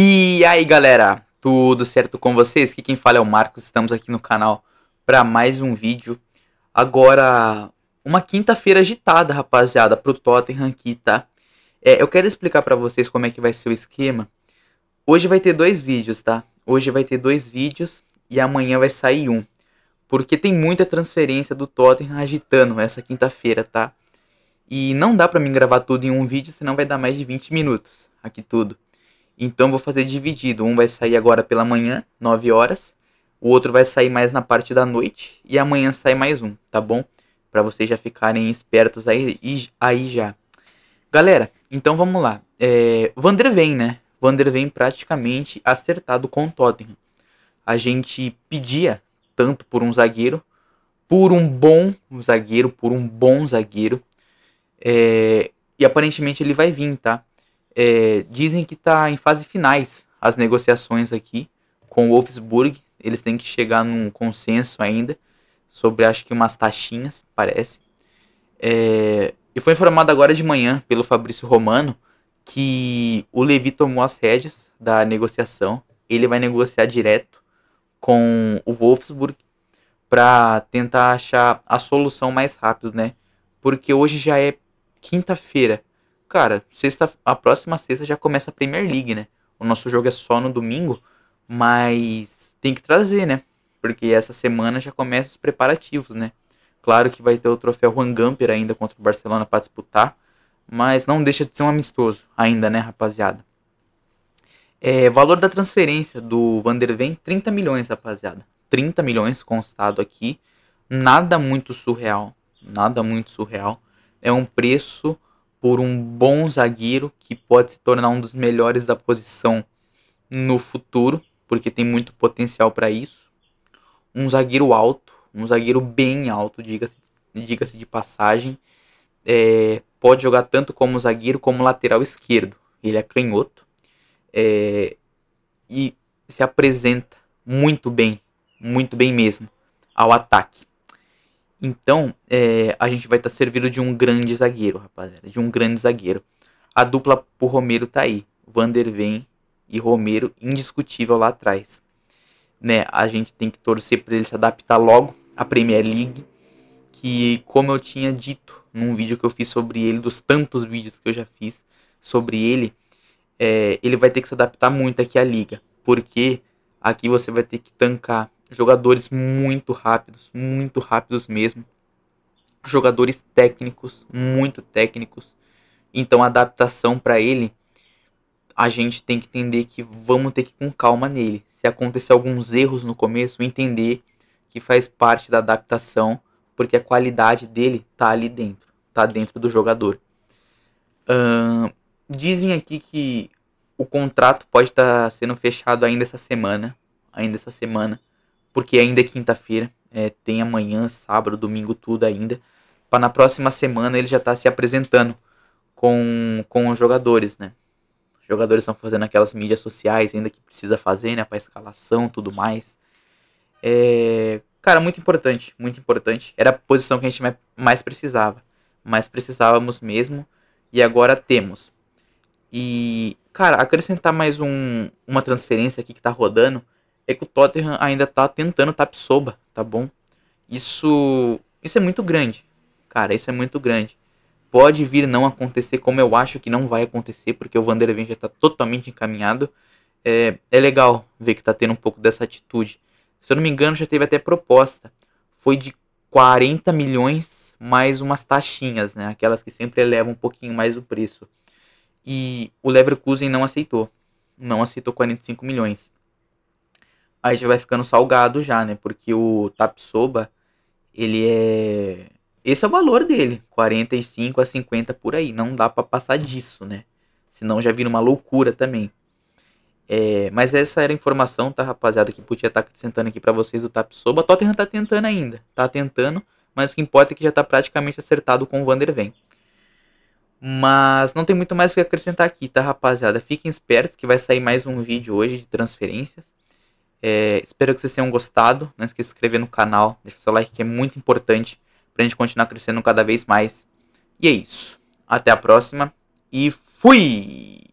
E aí galera, tudo certo com vocês? Aqui quem fala é o Marcos, estamos aqui no canal para mais um vídeo. Agora, uma quinta-feira agitada, rapaziada, pro Tottenham aqui, tá? É, eu quero explicar para vocês como é que vai ser o esquema. Hoje vai ter dois vídeos, tá? Hoje vai ter dois vídeos e amanhã vai sair um. Porque tem muita transferência do Tottenham agitando essa quinta-feira, tá? E não dá pra mim gravar tudo em um vídeo, senão vai dar mais de 20 minutos aqui tudo. Então vou fazer dividido. Um vai sair agora pela manhã, 9 horas. O outro vai sair mais na parte da noite. E amanhã sai mais um, tá bom? Para vocês já ficarem espertos aí, aí já. Galera, então vamos lá. É, Vander vem, né? Vander vem praticamente acertado com o Tottenham. A gente pedia tanto por um zagueiro, por um bom zagueiro, por um bom zagueiro. É, e aparentemente ele vai vir, tá? é, dizem que está em fase finais as negociações aqui com o Wolfsburg. Eles têm que chegar num consenso ainda sobre, acho que, umas taxinhas, parece. É, e foi informado agora de manhã pelo Fabrício Romano que o Levi tomou as rédeas da negociação. Ele vai negociar direto com o Wolfsburg para tentar achar a solução mais rápido, né? Porque hoje já é quinta-feira cara, sexta, a próxima sexta já começa a Premier League, né? O nosso jogo é só no domingo, mas tem que trazer, né? Porque essa semana já começa os preparativos, né? Claro que vai ter o troféu Juan Gamper ainda contra o Barcelona para disputar, mas não deixa de ser um amistoso ainda, né, rapaziada? É, valor da transferência do Vanderven, 30 milhões, rapaziada. 30 milhões constado aqui. Nada muito surreal. Nada muito surreal. É um preço por um bom zagueiro que pode se tornar um dos melhores da posição no futuro, porque tem muito potencial para isso. Um zagueiro alto, um zagueiro bem alto, diga-se diga de passagem, é, pode jogar tanto como zagueiro como lateral esquerdo. Ele é canhoto é, e se apresenta muito bem, muito bem mesmo, ao ataque. Então, é, a gente vai estar tá servido de um grande zagueiro, rapaziada. De um grande zagueiro. A dupla por Romero tá aí. Vanderven e Romero, indiscutível lá atrás. Né, a gente tem que torcer para ele se adaptar logo à Premier League. Que, como eu tinha dito num vídeo que eu fiz sobre ele, dos tantos vídeos que eu já fiz sobre ele, é, ele vai ter que se adaptar muito aqui à liga. Porque aqui você vai ter que tancar jogadores muito rápidos, muito rápidos mesmo. Jogadores técnicos, muito técnicos. Então a adaptação para ele, a gente tem que entender que vamos ter que ir com calma nele. Se acontecer alguns erros no começo, entender que faz parte da adaptação, porque a qualidade dele tá ali dentro, tá dentro do jogador. Uh, dizem aqui que o contrato pode estar tá sendo fechado ainda essa semana, ainda essa semana porque ainda é quinta-feira, é, tem amanhã, sábado, domingo, tudo ainda, para na próxima semana ele já tá se apresentando com, com os jogadores, né? Os jogadores estão fazendo aquelas mídias sociais ainda que precisa fazer, né, para escalação, tudo mais. É, cara, muito importante, muito importante. Era a posição que a gente mais precisava, mais precisávamos mesmo e agora temos. E, cara, acrescentar mais um, uma transferência aqui que tá rodando, é que o Tottenham ainda tá tentando tapsoba, tá bom? Isso, isso é muito grande, cara, isso é muito grande. Pode vir não acontecer como eu acho que não vai acontecer, porque o Vanderlei já está totalmente encaminhado. É, é legal ver que tá tendo um pouco dessa atitude. Se eu não me engano, já teve até proposta. Foi de 40 milhões mais umas taxinhas, né? Aquelas que sempre elevam um pouquinho mais o preço. E o Leverkusen não aceitou. Não aceitou 45 milhões aí já vai ficando salgado já, né? Porque o tapsoba, ele é... Esse é o valor dele, 45 a 50 por aí. Não dá para passar disso, né? Senão já vira uma loucura também. É, mas essa era a informação, tá, rapaziada, que podia estar tá aqui para vocês do Tapsoba. Tottenham tá tentando ainda, tá tentando, mas o que importa é que já tá praticamente acertado com o Vanderven. Mas não tem muito mais o que acrescentar aqui, tá, rapaziada? Fiquem espertos que vai sair mais um vídeo hoje de transferências. É, espero que vocês tenham gostado. Não né? esqueça de se inscrever no canal, deixa seu like que é muito importante pra gente continuar crescendo cada vez mais. E é isso. Até a próxima e fui!